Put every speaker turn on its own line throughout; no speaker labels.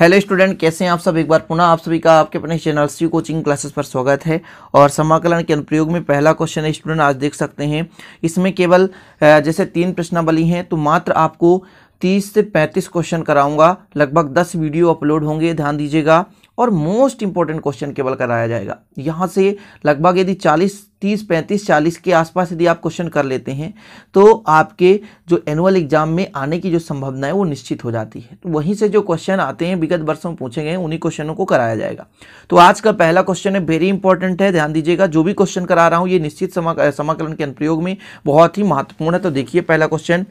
hello student कैसे हैं आप सब एक बार पुनः आप सभी का आपके अपने चैनल सी कोचिंग क्लासेस पर स्वागत है और समाकलन के अनुप्रयोग में पहला क्वेश्चन स्टूडेंट आज देख सकते हैं इसमें केवल जैसे तीन प्रश्नावली हैं तो मात्र आपको 30 से 35 क्वेश्चन कराऊंगा लगभग 10 वीडियो अपलोड होंगे ध्यान दीजिएगा और मोस्ट इंपॉर्टेंट क्वेश्चन केवल कराया जाएगा यहाँ से लगभग यदि 40 30 35 40 के आसपास यदि आप क्वेश्चन कर लेते हैं तो आपके जो एनुअल एग्जाम में आने की जो संभावना है वो निश्चित हो जाती है तो वहीं से जो क्वेश्चन आते हैं विगत वर्षों में पूछे गए उन्हीं क्वेश्चनों को कराया जाएगा तो आज का पहला क्वेश्चन है वेरी इंपॉर्टेंट है ध्यान दीजिएगा जो भी क्वेश्चन करा रहा हूँ ये निश्चित समाकलन के अनुप्रयोग में बहुत ही महत्वपूर्ण है तो देखिए पहला क्वेश्चन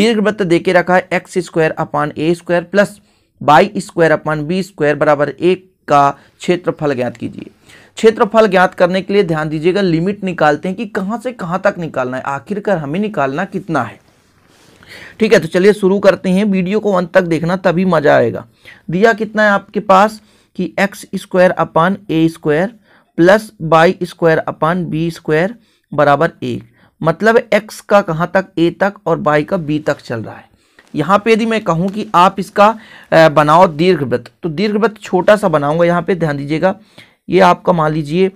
दीर्घ वृत्त देखे रखा है x square upon a square plus by square upon b square बराबर एक का क्षेत्रफल ज्ञात कीजिए क्षेत्रफल ज्ञात करने के लिए ध्यान दीजिएगा लिमिट निकालते हैं कि कहां से कहां तक निकालना है आखिरकार हमें निकालना कितना है ठीक है तो चलिए शुरू करते हैं वीडियो को अंत तक देखना तभी मजा आएगा दिया कितना है आपके पास कि x square upon a square plus by square upon b square बराबर एक मतलब एक्स का कहां तक ए तक और बाई का बी तक चल रहा है यहाँ पे यदि मैं कहूँ कि आप इसका बनाओ दीर्घ व्रत तो दीर्घ व्रत छोटा सा बनाऊंगा यहाँ पे ध्यान दीजिएगा ये आपका मान लीजिए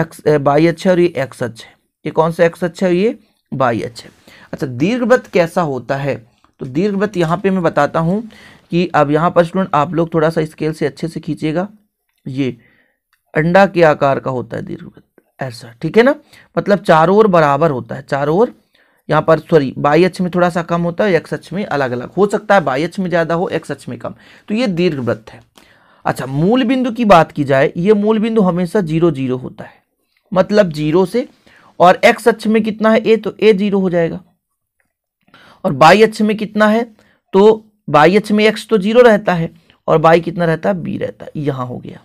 एक्स बाई अक्ष है और ये एक्स अक्ष है ये कौन सा एक्स अक्ष है ये बाई अक्ष है अच्छा दीर्घ व्रत कैसा होता है तो दीर्घ व्रत यहाँ पे मैं बताता हूँ कि अब यहाँ पर स्टूडेंट आप लोग थोड़ा सा स्केल से अच्छे से खींचेगा ये अंडा के आकार का होता है दीर्घ व्रत ऐसा ठीक है ना मतलब चारों ओर बराबर होता है चारों ओर यहाँ पर सॉरी बाई अक्ष में थोड़ा सा कम होता है एक्स अक्ष में अलग अलग हो सकता है बाई अक्ष में ज़्यादा हो एक्स अक्ष में कम तो ये दीर्घवृत्त है अच्छा मूल बिंदु की बात की जाए ये मूल बिंदु हमेशा जीरो जीरो होता है मतलब जीरो से और एक्स अक्ष में कितना है ए तो ए जीरो हो जाएगा और बाई अक्ष में कितना है तो बाई अक्ष में एक्स तो जीरो रहता है और बाई कितना रहता है बी रहता है यहां हो गया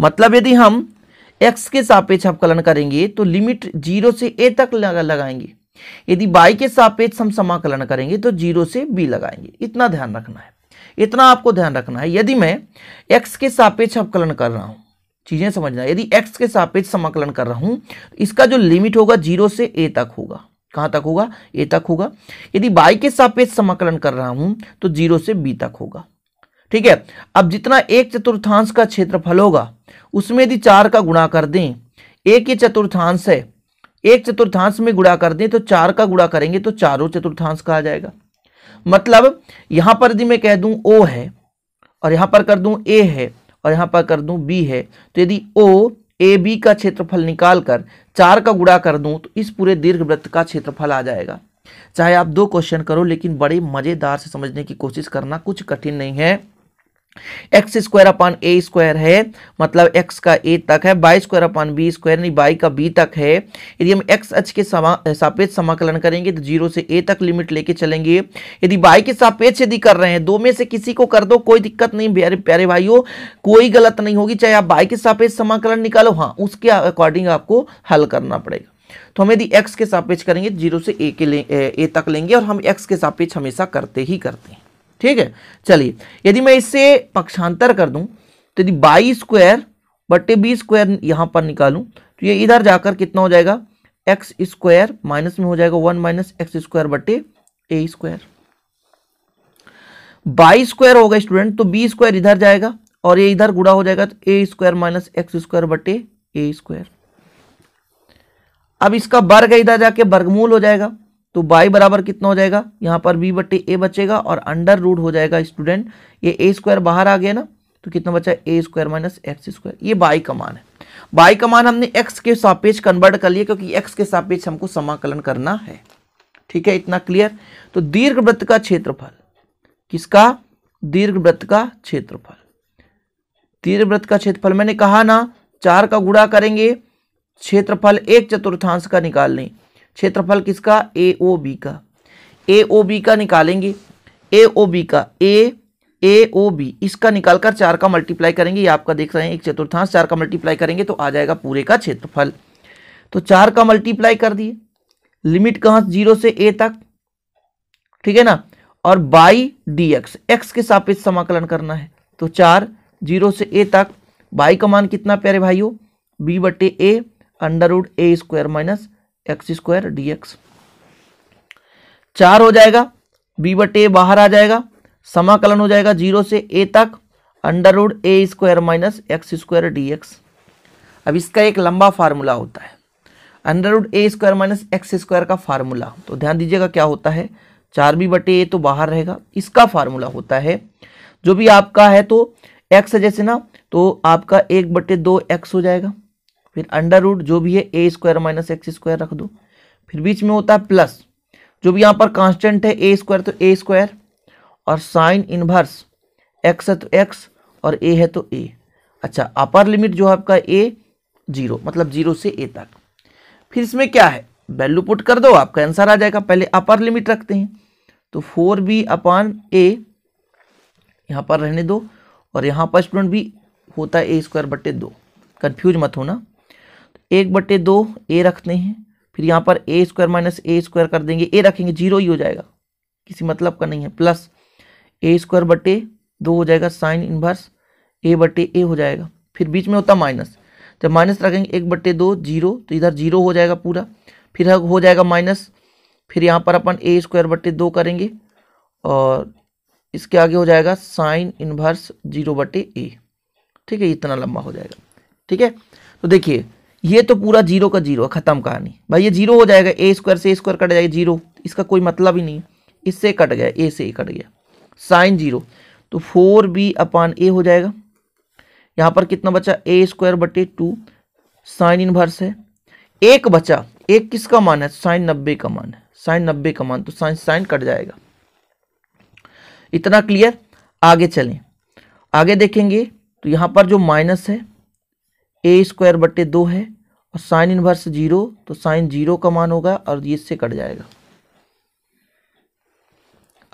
मतलब यदि हम एक्स के सापेक्ष अवकलन करेंगे तो लिमिट जीरो से ए तक लगा लगाएंगे यदि बाई के सापेक्ष हम समाकलन करेंगे तो जीरो से बी लगाएंगे इतना ध्यान रखना है इतना आपको ध्यान रखना है यदि मैं एक्स के सापेक्ष अवकलन कर रहा हूं चीजें समझना यदि एक्स के सापेक्ष समाकलन कर रहा हूं तो इसका जो लिमिट होगा जीरो से ए तक होगा कहां तक होगा ए तक होगा यदि बाई के सापेक्ष समाकलन कर रहा हूं तो जीरो से बी तक होगा ठीक है अब जितना एक चतुर्थांश का क्षेत्रफल होगा उसमें यदि चार का गुणा कर दें एक के चतुर्थांश है एक चतुर्थांश में गुड़ा कर दें तो चार का गुड़ा करेंगे तो चारों चतुर्थांश कहा जाएगा मतलब यहां पर यदि मैं कह दूं ओ है और यहां पर कर दूं ए है और यहां पर कर दूं बी है तो यदि ओ ए बी का क्षेत्रफल निकाल कर चार का गुड़ा कर दूं तो इस पूरे दीर्घ वृत्त का क्षेत्रफल आ जाएगा चाहे आप दो क्वेश्चन करो लेकिन बड़े मज़ेदार से समझने की कोशिश करना कुछ कठिन नहीं है x square upon a square है मतलब एक्स का ए तक है y square upon b square यानी बाई का बी तक है यदि हम एक्स एच के सापेक्ष समाकलन करेंगे तो जीरो से ए तक लिमिट लेके चलेंगे यदि बाई के सापेक्ष यदि कर रहे हैं दो में से किसी को कर दो कोई दिक्कत नहीं प्यारे प्यारे भाइयों कोई गलत नहीं होगी चाहे आप बाई के सापेक्ष समाकलन निकालो हाँ उसके अकॉर्डिंग आपको हल करना पड़ेगा तो हम यदि एक्स के सापेक्ष करेंगे तो जीरो से ए के ले ए तक लेंगे और हम एक्स के सापेक्ष हमेशा करते ही करते हैं ठीक है चलिए यदि मैं इससे पक्षांतर कर दूं तो यदि बाई स्क्वायर बट्टे बी स्क्वायर यहां पर निकालूं तो ये इधर जाकर कितना हो जाएगा एक्स स्क्वायर माइनस में हो जाएगा वन माइनस एक्स स्क्वायर बट्टे ए स्क्वायर बाई स्क्वायर होगा स्टूडेंट तो बी स्क्वायर इधर जाएगा और ये इधर गुड़ा हो जाएगा तो a square minus x square बटे ए स्क्वायर अब इसका वर्ग इधर जाके वर्गमूल हो जाएगा तो बाई बराबर कितना हो जाएगा यहाँ पर बी बटे ए बचेगा और अंडर रूट हो जाएगा स्टूडेंट ये ए स्क्वायर बाहर आ गया ना तो कितना बचा ए स्क्वायर माइनस एक्स स्क्वायर ये बाई का मान है बाई का मान हमने एक्स के सापेक्ष कन्वर्ट कर लिया क्योंकि एक्स के सापेक्ष हमको समाकलन करना है ठीक है इतना क्लियर तो दीर्घ वृत्त का क्षेत्रफल किसका दीर्घ वृत्त का क्षेत्रफल दीर्घ वृत्त का क्षेत्रफल मैंने कहा ना चार का गुड़ा करेंगे क्षेत्रफल एक चतुर्थांश का निकाल लें क्षेत्रफल किसका ए ओ बी का ए ओ बी का निकालेंगे ए ओ बी का ए ए ओ बी इसका निकालकर चार का मल्टीप्लाई करेंगे ये आपका देख रहे हैं एक चतुर्थांश चार का मल्टीप्लाई करेंगे तो आ जाएगा पूरे का क्षेत्रफल तो चार का मल्टीप्लाई कर दिए लिमिट कहाँ जीरो से ए तक ठीक है ना और बाई डी एक्स एक्स के सापेक्ष समाकलन करना है तो चार जीरो से ए तक बाई का मान कितना प्यारे भाइयों बी बटे a under root A square minus x square D x चार हो जाएगा बी बटे बाहर आ जाएगा समाकलन हो जाएगा जीरो से ए तक अंडर रूड ए square minus x square D x अब इसका एक लंबा फार्मूला होता है अंडर रूड ए स्क्वायर माइनस एक्स स्क्वायर का फार्मूला तो ध्यान दीजिएगा क्या होता है चार बी बटे ए तो बाहर रहेगा इसका फार्मूला होता है जो भी आपका है तो एक्स जैसे ना तो आपका एक बटे दो एक्स हो जाएगा फिर अंडर रूट जो भी है a square minus x square रख दो फिर बीच में होता है प्लस जो भी यहाँ पर कांस्टेंट है ए स्क्वायर तो ए स्क्वायर और साइन इनवर्स एक्स है तो एक्स और ए है तो ए अच्छा अपर लिमिट जो है आपका ए जीरो मतलब जीरो से ए तक फिर इसमें क्या है वैल्यू पुट कर दो आपका आंसर आ जाएगा पहले अपर लिमिट रखते हैं तो फोर बी अपान ए यहाँ पर रहने दो और यहाँ पर स्टूडेंट भी होता है ए स्क्वायर बटे दो कन्फ्यूज मत होना एक बटे दो ए रखते हैं फिर यहाँ पर ए स्क्वायर माइनस ए स्क्वायर कर देंगे ए रखेंगे जीरो ही हो जाएगा किसी मतलब का नहीं है प्लस ए स्क्वायर बटे दो हो जाएगा साइन इनवर्स ए बटे ए हो जाएगा फिर बीच में होता माइनस जब माइनस रखेंगे एक बटे दो जीरो तो इधर जीरो हो जाएगा पूरा फिर हो जाएगा माइनस फिर यहाँ पर अपन ए स्क्वायर बटे दो करेंगे और इसके आगे हो जाएगा साइन इनवर्स जीरो बटे ए ठीक है इतना लंबा हो जाएगा ठीक है तो देखिए ये तो पूरा जीरो का जीरो है ख़त्म कहानी भाई ये जीरो हो जाएगा ए स्क्वायर से ए स्क्वायर कट जाएगा जीरो इसका कोई मतलब ही नहीं इससे कट गया ए से ए कट गया साइन जीरो तो फोर बी अपान ए हो जाएगा यहाँ पर कितना बचा ए स्क्वायर बटे टू साइन इनवर्स है एक बचा एक किसका मान है साइन नब्बे का मान है साइन नब्बे का मान तो साइन साइन कट जाएगा इतना क्लियर आगे चलें आगे देखेंगे तो यहाँ पर जो माइनस है ए स्क्वायर बट्टे दो है और साइन इनवर्स जीरो तो साइन जीरो का मान होगा और ये इससे कट जाएगा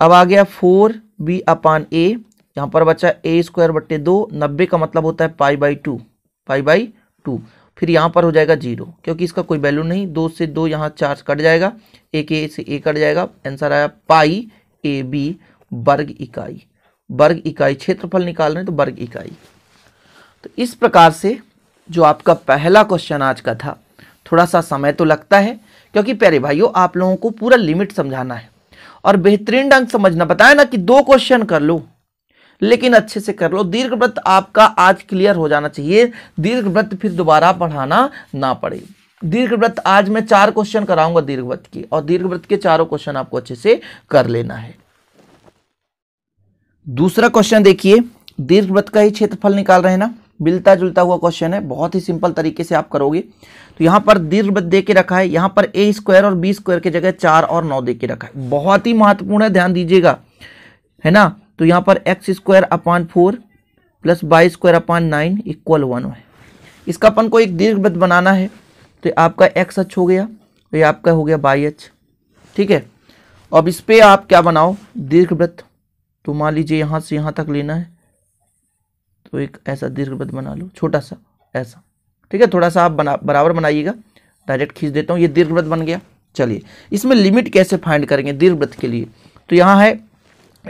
अब आ गया फोर बी अपान ए यहाँ पर बचा ए स्क्वायर बट्टे दो नब्बे का मतलब होता है pi by two pi by two फिर यहाँ पर हो जाएगा जीरो क्योंकि इसका कोई वैल्यू नहीं दो से दो यहाँ चार कट जाएगा एक ए से ए कट जाएगा आंसर आया पाई ए बी वर्ग इकाई वर्ग इकाई क्षेत्रफल निकाल रहे हैं तो वर्ग इकाई तो इस प्रकार से जो आपका पहला क्वेश्चन आज का था थोड़ा सा समय तो लगता है क्योंकि प्यारे भाइयों आप लोगों को पूरा लिमिट समझाना है और बेहतरीन ढंग समझना बताया ना कि दो क्वेश्चन कर लो लेकिन अच्छे से कर लो दीर्घ व्रत आपका आज क्लियर हो जाना चाहिए दीर्घ व्रत फिर दोबारा पढ़ाना ना पड़े दीर्घ व्रत आज मैं चार क्वेश्चन कराऊंगा दीर्घ व्रत की और दीर्घ व्रत के चारों क्वेश्चन आपको अच्छे से कर लेना है दूसरा क्वेश्चन देखिए दीर्घ व्रत का ही क्षेत्रफल निकाल रहे हैं ना मिलता जुलता हुआ क्वेश्चन है बहुत ही सिंपल तरीके से आप करोगे तो यहाँ पर दीर्घ दे के रखा है यहाँ पर ए स्क्वायर और बी स्क्वायर की जगह चार और नौ दे के रखा है बहुत ही महत्वपूर्ण है ध्यान दीजिएगा है ना तो यहाँ पर X square upon four plus by square upon nine equal one है इसका अपन को एक दीर्घ बनाना है तो आपका एक्स एच हो गया तो ये आपका हो गया बाई एच ठीक है अब इस पर आप क्या बनाओ दीर्घ व्रत तो मान लीजिए यहाँ से यहाँ तक लेना है तो एक ऐसा दीर्घ वृत्त बना लो छोटा सा ऐसा ठीक है थोड़ा सा आप बना बराबर बनाइएगा डायरेक्ट खींच देता हूँ ये दीर्घ व्रत बन गया चलिए इसमें लिमिट कैसे फाइंड करेंगे दीर्घ व्रत के लिए तो यहाँ है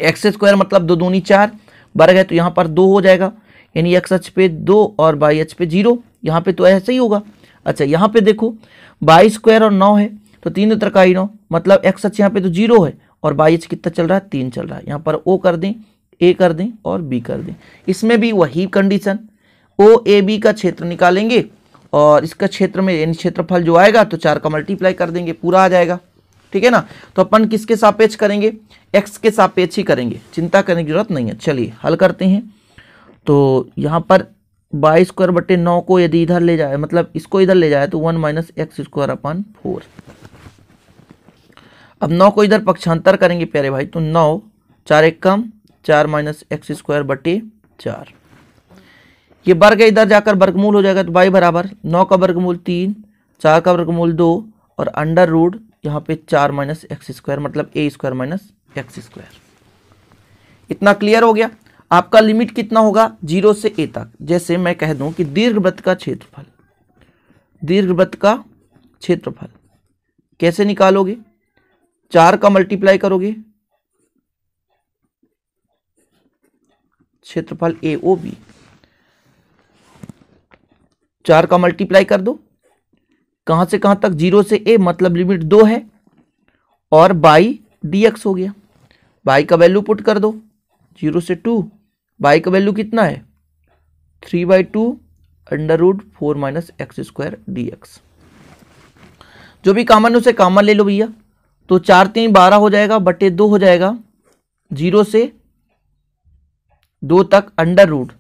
एक्स स्क्वायर मतलब दो दूनी चार वर्ग है तो यहाँ पर दो हो जाएगा यानी एक्स एच पे दो और बाई एच पे जीरो यहाँ पे तो ऐसा ही होगा अच्छा यहाँ पे देखो बाई स्क्वायर और नौ है तो तीन तरकाई नौ मतलब एक्स एच यहाँ पे तो जीरो है और बाई एच कितना चल रहा है तीन चल रहा है यहाँ पर ओ कर दें ए कर दें और बी कर दें इसमें भी वही कंडीशन ओ ए बी का क्षेत्र निकालेंगे और इसका क्षेत्र में यानी क्षेत्रफल जो आएगा तो चार का मल्टीप्लाई कर देंगे पूरा आ जाएगा ठीक है ना तो अपन किसके सापेक्ष करेंगे एक्स के सापेक्ष ही करेंगे चिंता करने की जरूरत नहीं है चलिए हल करते हैं तो यहाँ पर बाईस स्क्वायर बटे नौ को यदि इधर ले जाए मतलब इसको इधर ले जाए तो one minus x square upon four अब नौ को इधर पक्षांतर करेंगे प्यारे भाई तो नौ चार एक कम चार माइनस एक्स स्क्वायर बटे चार ये वर्ग इधर जाकर वर्गमूल हो जाएगा तो बाई बराबर नौ का वर्गमूल तीन चार का वर्गमूल दो और अंडर रूड यहाँ पे चार माइनस एक्स स्क्वायर मतलब A square minus x square इतना क्लियर हो गया आपका लिमिट कितना होगा जीरो से ए तक जैसे मैं कह दूं कि दीर्घ वृत्त का क्षेत्रफल दीर्घ वृत्त का क्षेत्रफल कैसे निकालोगे चार का मल्टीप्लाई करोगे क्षेत्रफल ए ओ बी चार का मल्टीप्लाई कर दो कहां से कहां तक जीरो से ए मतलब लिमिट दो है और बाई डी एक्स हो गया बाई का वैल्यू पुट कर दो जीरो से टू बाई का वैल्यू कितना है three by two under root four minus x square D X जो भी कामन उसे कामन ले लो भैया तो चार तीन बारह हो जाएगा बटे दो हो जाएगा जीरो से दो तक अंडर रूट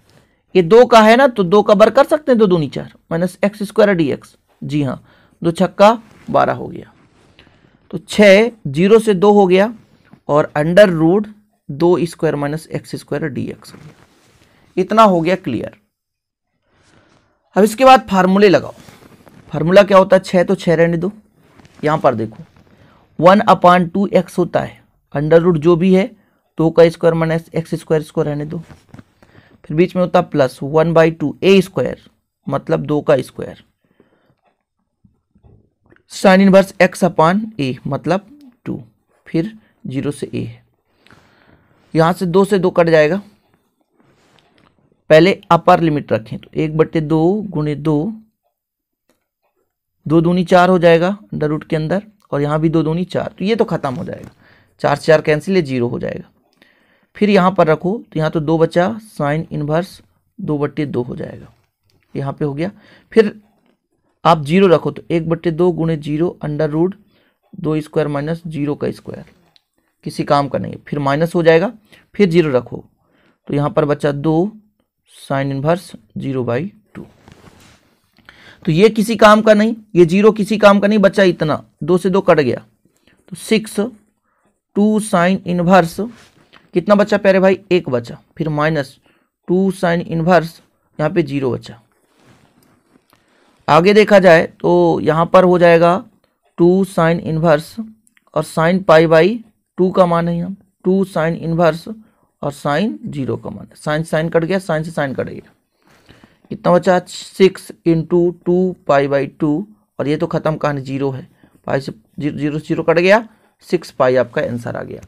ये दो का है ना तो दो का बर कर सकते हैं दो दूनी चार minus x square D X जी हाँ दो छक्का बारह हो गया तो छ जीरो से दो हो गया और अंडर रूट दो square minus x square D X हो गया इतना हो गया क्लियर अब इसके बाद फार्मूले लगाओ फार्मूला क्या होता है छः तो छः रहने दो यहाँ पर देखो वन अपान टू एक्स होता है अंडर रूट जो भी है दो का स्क्वायर माइनस एक्स स्क्वायर इसको रहने दो फिर बीच में होता plus one by two A square मतलब दो का square sine inverse X upon A मतलब टू फिर जीरो से ए है यहां से दो से दो कट जाएगा पहले अपर लिमिट रखें तो एक बट्टे दो गुणे दो दो दूनी चार हो जाएगा अंडर रूट के अंदर और यहां भी दो दूनी चार तो ये तो खत्म हो जाएगा चार से चार कैंसिल है जीरो हो जाएगा फिर यहाँ पर रखो तो यहाँ तो दो बचा साइन इनवर्स दो बट्टे दो हो जाएगा यहाँ पे हो गया फिर आप जीरो रखो तो एक बट्टे दो गुणे जीरो अंडर रूट दो स्क्वायर माइनस जीरो का स्क्वायर किसी काम का नहीं फिर माइनस हो जाएगा फिर जीरो रखो तो यहाँ पर बचा दो sine inverse zero by two तो ये किसी काम का नहीं ये जीरो किसी काम का नहीं बचा इतना दो से दो कट गया तो सिक्स टू साइन इनवर्स कितना बचा प्यारे भाई एक बचा फिर माइनस टू साइन इनवर्स यहाँ पे जीरो बचा आगे देखा जाए तो यहाँ पर हो जाएगा टू साइन इनवर्स और साइन पाई बाई टू का मान है यहाँ टू साइन इन्वर्स और साइन जीरो का मान है साइन साइन कट गया साइन से साइन कट गया कितना बचा six in two two pi by two और ये तो ख़त्म कहानी जीरो है पाई से जीरो जीरो जीरो कट गया सिक्स पाई आपका आंसर आ गया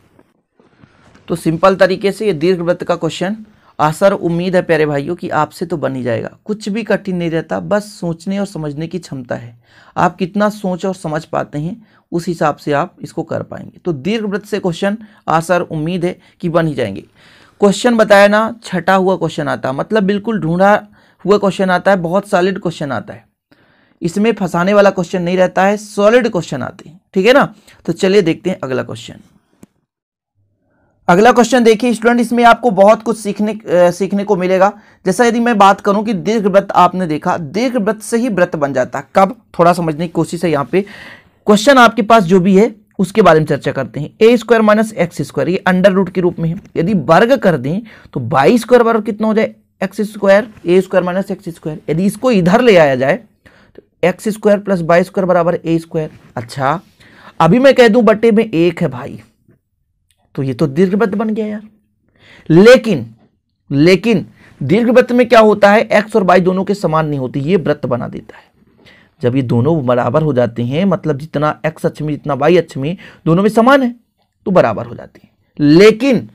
तो सिंपल तरीके से ये दीर्घ व्रत का क्वेश्चन आसर उम्मीद है प्यारे भाइयों कि आपसे तो बन ही जाएगा कुछ भी कठिन नहीं रहता बस सोचने और समझने की क्षमता है आप कितना सोच और समझ पाते हैं उस हिसाब से आप इसको कर पाएंगे तो दीर्घ व्रत से क्वेश्चन आसर उम्मीद है कि बन ही जाएंगे क्वेश्चन बताया ना छटा हुआ क्वेश्चन आता मतलब बिल्कुल ढूंढा हुआ क्वेश्चन आता है बहुत सॉलिड क्वेश्चन आता है इसमें फंसाने वाला क्वेश्चन नहीं रहता है सॉलिड क्वेश्चन आते हैं ठीक है ना तो चलिए देखते हैं अगला क्वेश्चन अगला क्वेश्चन देखिए स्टूडेंट इसमें आपको बहुत कुछ सीखने आ, सीखने को मिलेगा जैसा यदि मैं बात करूं कि दीर्घ व्रत आपने देखा दीर्घ व्रत से ही व्रत बन जाता कब थोड़ा समझने की कोशिश है यहाँ पे क्वेश्चन आपके पास जो भी है उसके बारे में चर्चा करते हैं A square minus x square ये अंडर रूट के रूप में है यदि वर्ग कर दें तो बाईस स्क्वायर वर्ग कितना हो जाए X square A square minus x square यदि इसको इधर ले आया जाए तो एक्स स्क्वायर प्लस बाईस स्क्वायर बराबर ए स्क्वायर अच्छा अभी मैं कह दूं बटे में एक है भाई तो ये तो दीर्घवृत्त बन गया यार लेकिन लेकिन दीर्घ वृत्त में क्या होता है एक्स और वाई दोनों के समान नहीं होती ये वृत्त बना देता है जब ये दोनों बराबर हो जाते हैं मतलब जितना एक्स अक्ष में जितना वाई अक्ष में दोनों में समान है तो बराबर हो जाती है लेकिन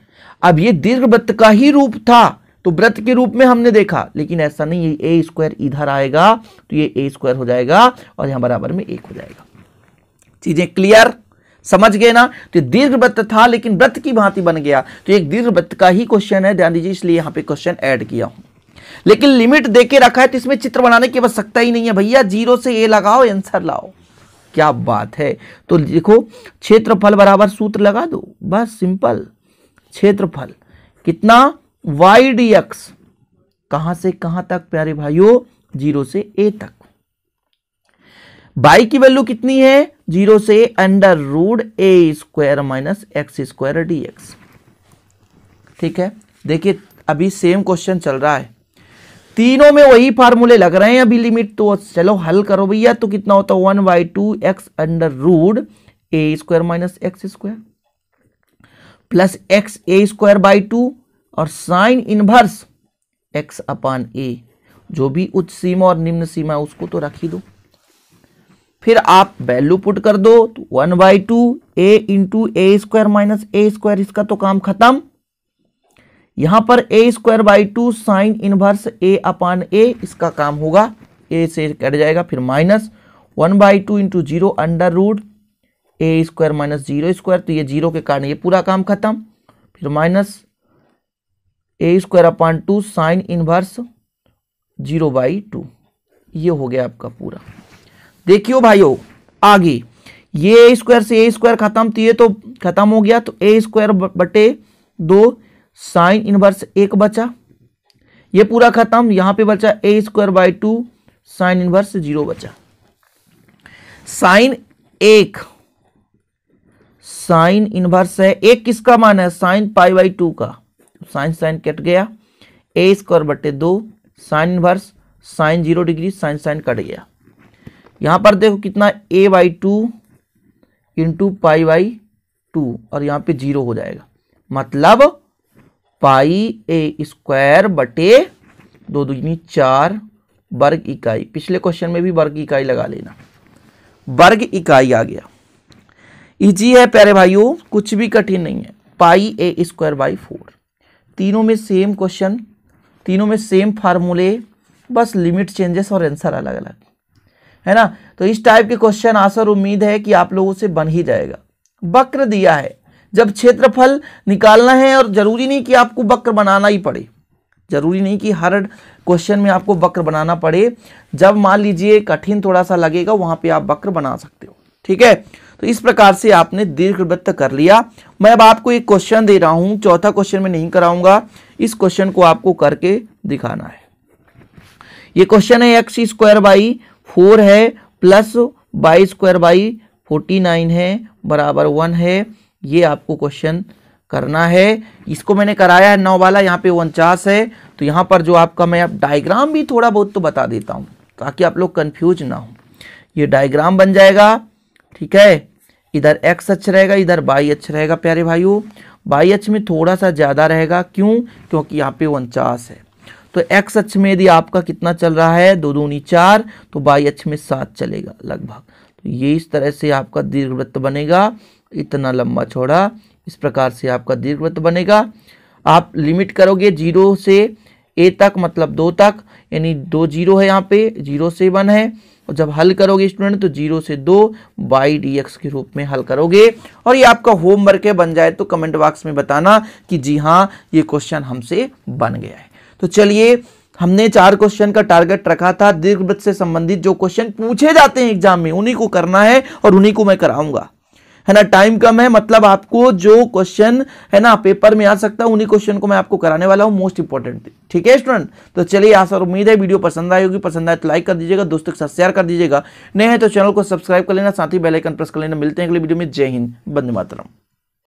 अब ये दीर्घ वृत्त का ही रूप था तो वृत्त के रूप में हमने देखा लेकिन ऐसा नहीं ये ए स्क्वायर इधर आएगा तो ये ए स्क्वायर हो जाएगा और यहां बराबर में एक हो जाएगा चीजें क्लियर समझ गए ना तो दीर्घ वृत्त था लेकिन व्रत की भांति बन गया तो एक दीर्घ वृत्त का ही क्वेश्चन है ध्यान दीजिए इसलिए यहां पे क्वेश्चन ऐड किया हूं लेकिन लिमिट देके रखा है तो इसमें चित्र बनाने की आवश्यकता ही नहीं है भैया जीरो से ए लगाओ आंसर लाओ क्या बात है तो देखो क्षेत्रफल बराबर सूत्र लगा दो बस सिंपल क्षेत्रफल कितना वाई डी एक्स कहां से कहां तक प्यारे भाइयों जीरो से ए तक बाई की वैल्यू कितनी है जीरो से अंडर रूड ए square minus x square D X ठीक है देखिए अभी सेम क्वेश्चन चल रहा है तीनों में वही फार्मूले लग रहे हैं अभी लिमिट तो चलो हल करो भैया तो कितना होता है one by two X under root A square minus x square plus X A square by two और sine inverse X upon A जो भी उच्च सीमा और निम्न सीमा उसको तो रख ही दो फिर आप वैल्यू पुट कर दो तो one by two A into A square minus A square इसका तो काम खत्म यहां पर ए square by two sine inverse A upon A इसका काम होगा ए से कट जाएगा फिर minus one by two into zero under root A square minus zero square तो ये जीरो के कारण ये पूरा काम खत्म फिर minus A square upon two sine inverse zero by two ये हो गया आपका पूरा देखियो भाइयों आगे ये स्क्वायर से ए स्क्वायर खत्म तो ये तो खत्म हो गया तो ए स्क्वायर बटे दो साइन इनवर्स एक बचा ये पूरा खत्म यहां पे बचा ए square by two sine inverse zero बचा साइन एक साइन इनवर्स है एक किसका मान है साइन पाई बाई टू का साइन साइन कट गया ए स्क्वायर बटे दो sine inverse sine zero degree sine sine cut गया यहां पर देखो कितना A by two into pi by two और यहाँ पे जीरो हो जाएगा मतलब पाई ए स्क्वायर बटे दो दूनी चार वर्ग इकाई पिछले क्वेश्चन में भी वर्ग इकाई लगा लेना वर्ग इकाई आ गया इजी है प्यारे भाइयों कुछ भी कठिन नहीं है pi A square by four तीनों में सेम क्वेश्चन तीनों में सेम फार्मूले बस लिमिट चेंजेस और आंसर अलग अलग है ना तो इस टाइप के क्वेश्चन आसर उम्मीद है कि आप लोगों से बन ही जाएगा वक्र दिया है जब क्षेत्रफल निकालना है और जरूरी नहीं कि आपको वक्र बनाना ही पड़े जरूरी नहीं कि हर क्वेश्चन में आपको वक्र बनाना पड़े जब मान लीजिए कठिन थोड़ा सा लगेगा वहां पे आप वक्र बना सकते हो ठीक है तो इस प्रकार से आपने दीर्घ वृत्त कर लिया मैं अब आपको एक क्वेश्चन दे रहा हूं चौथा क्वेश्चन में नहीं कराऊंगा इस क्वेश्चन को आपको करके दिखाना है ये क्वेश्चन है एक्स स्क्वायर बाई फोर है plus by square by forty nine है बराबर वन है ये आपको क्वेश्चन करना है इसको मैंने कराया है नौ वाला यहाँ पे उनचास है तो यहाँ पर जो आपका मैं आप डायग्राम भी थोड़ा बहुत तो बता देता हूँ ताकि आप लोग कन्फ्यूज ना हो ये डायग्राम बन जाएगा ठीक है इधर एक्स अच्छ रहेगा इधर बाई अच अच्छा रहेगा प्यारे भाइयों बाई अच्छ में थोड़ा सा ज़्यादा रहेगा क्यों क्योंकि यहाँ पे उनचास है तो एक्स अक्ष में यदि आपका कितना चल रहा है दो दूनी चार तो बाई अक्ष में सात चलेगा लगभग तो ये इस तरह से आपका दीर्घवृत्त बनेगा इतना लंबा छोड़ा इस प्रकार से आपका दीर्घवृत्त बनेगा आप लिमिट करोगे जीरो से ए तक मतलब दो तक यानी दो जीरो है यहाँ पे जीरो से वन है और जब हल करोगे स्टूडेंट तो जीरो से दो बाई डी एक्स के रूप में हल करोगे और ये आपका होमवर्क है बन जाए तो कमेंट बॉक्स में बताना कि जी हाँ ये क्वेश्चन हमसे बन गया है तो चलिए हमने चार क्वेश्चन का टारगेट रखा था दीर्घवृत्त से संबंधित जो क्वेश्चन पूछे जाते हैं एग्जाम में उन्हीं को करना है और उन्हीं को मैं कराऊंगा है ना टाइम कम है मतलब आपको जो क्वेश्चन है ना पेपर में आ सकता है उन्हीं क्वेश्चन को मैं आपको कराने वाला हूं मोस्ट इंपॉर्टेंट ठीक है स्टूडेंट तो चलिए आज और उम्मीद है वीडियो पसंद आई होगी पसंद आए तो लाइक कर दीजिएगा दोस्तों के साथ शेयर कर दीजिएगा नए हैं तो चैनल को सब्सक्राइब कर लेना साथ ही बेलाइकन प्रेस कर लेना मिलते हैं अगले वीडियो में जय हिंद बंद मातरम